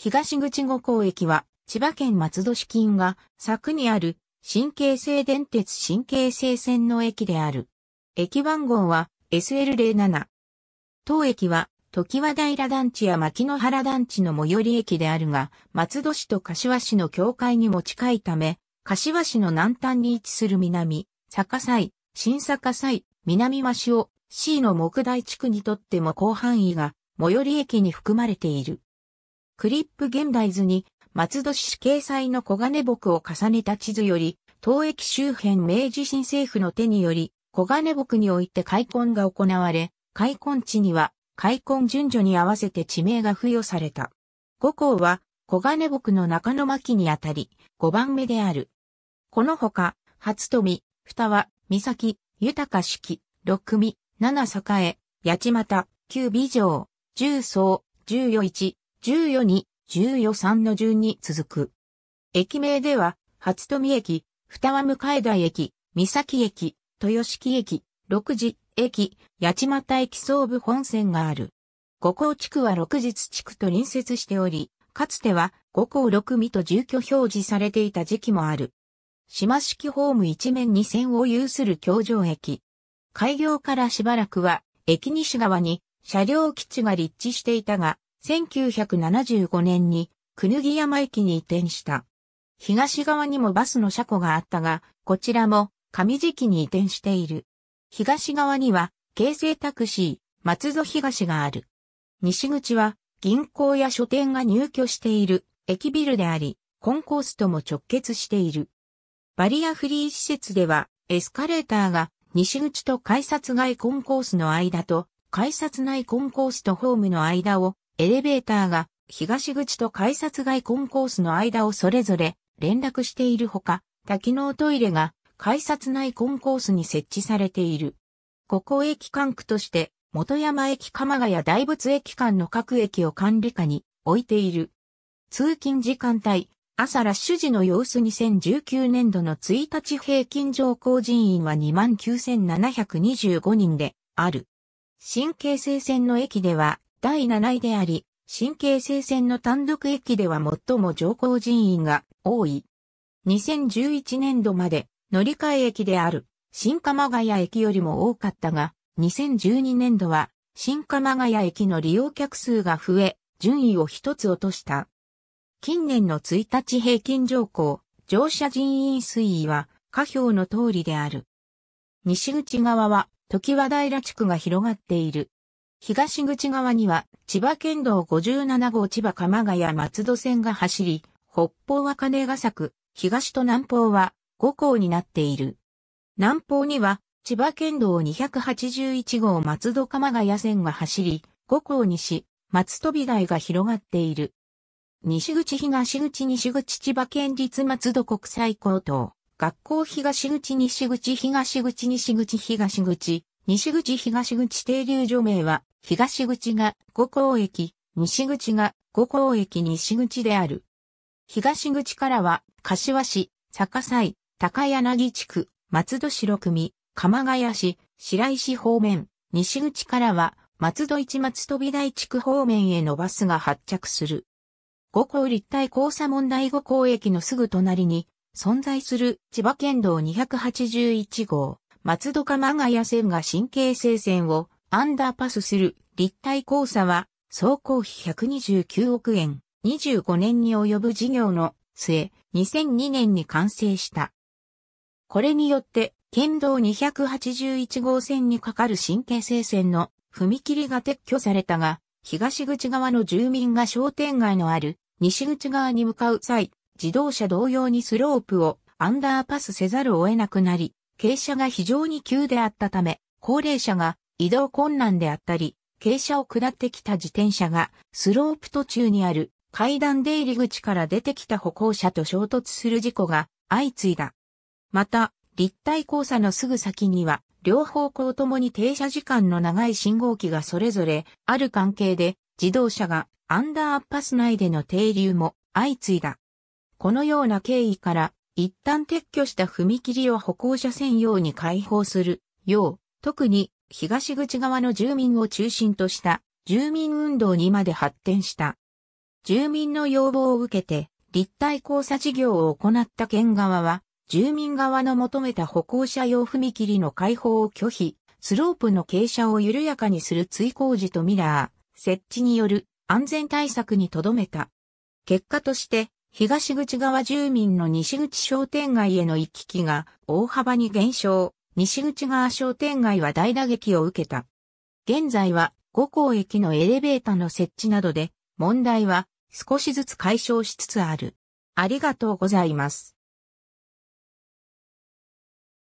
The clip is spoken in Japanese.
東口五港駅は、千葉県松戸市近が、柵にある、新京成電鉄新京成線の駅である。駅番号は、SL07。当駅は、時和平団地や牧野原団地の最寄り駅であるが、松戸市と柏市の境界にも近いため、柏市の南端に位置する南、坂西、新坂西、南和市を C の木台地区にとっても広範囲が、最寄り駅に含まれている。クリップ現代図に、松戸市掲載の小金木を重ねた地図より、東駅周辺明治新政府の手により、小金木において開墾が行われ、開墾地には、開墾順序に合わせて地名が付与された。五校は、小金木の中野巻にあたり、五番目である。このほか、初富、二和、三崎、豊式、六味、七栄、八幡、九美城、十層、十余一、十四に、十四三の順に続く。駅名では、初富駅、二和向台駅、三崎駅、豊敷駅、六時駅、八幡駅総武本線がある。五甲地区は六日地区と隣接しており、かつては五甲六味と住居表示されていた時期もある。島式ホーム一面二線を有する京城駅。開業からしばらくは、駅西側に車両基地が立地していたが、1975年に、くぬぎ山駅に移転した。東側にもバスの車庫があったが、こちらも上時期に移転している。東側には、京成タクシー、松戸東がある。西口は、銀行や書店が入居している駅ビルであり、コンコースとも直結している。バリアフリー施設では、エスカレーターが西口と改札外コンコースの間と、改札内コンコースとホームの間をエレベーターが東口と改札外コンコースの間をそれぞれ連絡しているほか、多機能トイレが改札内コンコースに設置されている。ここ駅管区として、元山駅鎌ヶ谷大仏駅間の各駅を管理下に置いている。通勤時間帯、朝ラッシュ時の様子2019年度の1日平均乗降人員は29,725人である。新京成線の駅では第7位であり、新京成線の単独駅では最も乗降人員が多い。2011年度まで乗り換え駅である新鎌ヶ谷駅よりも多かったが、2012年度は新鎌ヶ谷駅の利用客数が増え、順位を一つ落とした。近年の1日平均乗降、乗車人員推移は下表の通りである。西口側は、時和平地区が広がっている。東口側には千葉県道57号千葉鎌ヶ谷松戸線が走り、北方は金ヶ作、東と南方は五校になっている。南方には千葉県道281号松戸鎌ヶ谷線が走り、五校西、松飛台が広がっている。西口東口西口千葉県立松戸国際高等。学校東口西口東口西口東口西口東口停留所名は東口が五港駅、西口が五港駅西口である。東口からは、柏市、坂西、高柳地区、松戸城組、鎌ヶ谷市、白石方面、西口からは、松戸市松飛台地区方面へのバスが発着する。五港立体交差問題五港駅のすぐ隣に、存在する千葉県道281号、松戸鎌ヶ谷線が新京成線をアンダーパスする立体交差は総工費129億円、25年に及ぶ事業の末、2002年に完成した。これによって、県道281号線に架かる神経生線の踏切が撤去されたが、東口側の住民が商店街のある西口側に向かう際、自動車同様にスロープをアンダーパスせざるを得なくなり、傾斜が非常に急であったため、高齢者が移動困難であったり、傾斜を下ってきた自転車がスロープ途中にある階段出入り口から出てきた歩行者と衝突する事故が相次いだ。また、立体交差のすぐ先には、両方向ともに停車時間の長い信号機がそれぞれある関係で、自動車がアンダーパス内での停留も相次いだ。このような経緯から、一旦撤去した踏切を歩行者専用に開放するよう、特に東口側の住民を中心とした住民運動にまで発展した。住民の要望を受けて立体交差事業を行った県側は、住民側の求めた歩行者用踏切の開放を拒否、スロープの傾斜を緩やかにする追工時とミラー、設置による安全対策にとどめた。結果として、東口側住民の西口商店街への行き来が大幅に減少。西口川商店街は大打撃を受けた。現在は五港駅のエレベーターの設置などで問題は少しずつ解消しつつある。ありがとうございます。